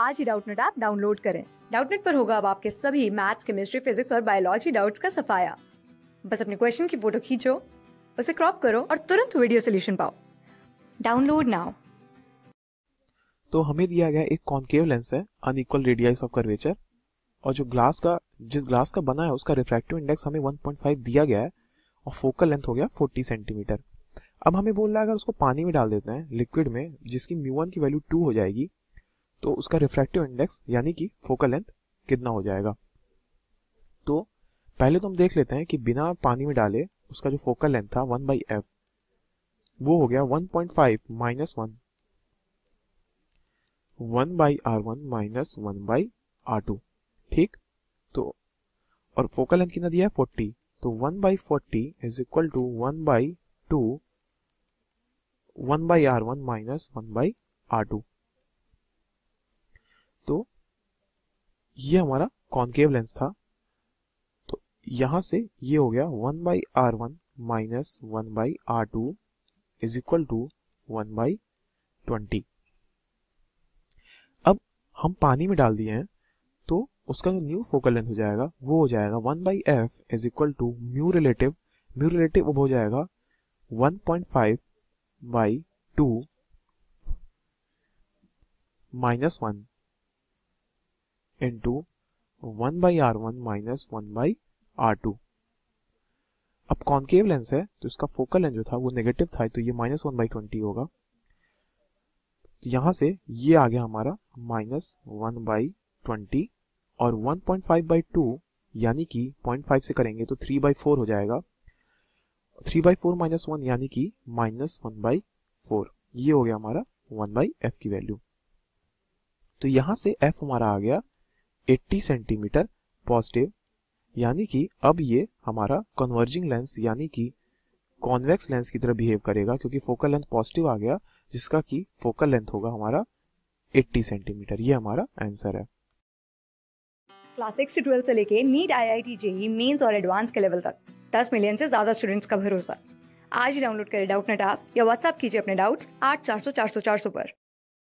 आज ही Doubtnut app download करें डाउटनेट पर होगा अब आपके सभी मैथ्स केमिस्ट्री फिजिक्स और बायोलॉजी डाउट्स का सफाया बस अपने क्वेश्चन की फोटो खींचो उसे क्रॉप करो और तुरंत वीडियो सोल्यूशन पाओ डाउनलोड नाउ तो हमें दिया गया एक कॉन्केव लेंस है अनइक्वल रेडियस ऑफ कर्वेचर और जो ग्लास का जिस ग्लास का बना है उसका रिफ्रैक्टिव इंडेक्स हमें 1.5 दिया गया है और फोकल लेंथ हो गया 40 सेंटीमीटर अब हमें बोल रहा है अगर उसको पानी में डाल देते हैं लिक्विड में जिसकी म्यू वन की वैल्यू टू हो जाएगी तो उसका रिफ्रैक्टिव इंडेक्स यानी कि फोकल लेंथ कितना हो जाएगा तो पहले तो हम देख लेते हैं कि बिना पानी में डाले उसका जो फोकल लेंथ था वन बाई एफ वो हो गया one point five minus one one by R one minus one by R two ठीक तो और फोकल लेंथ कितना दिया है फोर्टी तो one by forty is equal to one by two one by R one minus one by R two ये हमारा concave lens था तो यहां से ये हो गया one by R one minus one by R two is equal to one by twenty अब हम पानी में डाल दिए हैं तो उसका जो न्यू फोकल लेंथ हो जाएगा वो हो जाएगा one by F is equal to mu relative mu relative अब हो जाएगा one point five by two minus one into one by R one minus one by R two अब कॉन्केव लेंस है तो इसका फोकल लेंथ जो था वो नेगेटिव था तो ये माइनस वन बाई ट्वेंटी होगा तो यहां से ये आ गया हमारा माइनस वन बाई ट्वेंटी और one point five by two यानी कि पॉइंट फाइव से करेंगे तो थ्री बाई फोर हो जाएगा three by four minus one यानी कि माइनस वन बाई फोर ये हो गया हमारा वन बाई एफ की वैल्यू तो यहां से एफ हमारा आ गया 80 सेंटीमीटर पॉजिटिव यानी कि अब ये हमारा कन्वर्जिंग लेंस यानी कि कॉन्वेक्स लेंस की तरह बिहेव करेगा क्योंकि फोकल लेंथ पॉजिटिव आ गया जिसका कि फोकल लेंथ होगा हमारा 80 सेंटीमीटर ये हमारा आंसर है क्लास सिक्स से ट्वेल्थ से लेके NEET I I T JEE mains और एडवांस के लेवल तक दस मिलियन से ज्यादा स्टूडेंट्स का भरोसा आज ही डाउनलोड करें डाउट नेट आप या व्हाट्सअप कीजिए अपने डाउट्स आठ चार सौ चार सौ चार सौ पर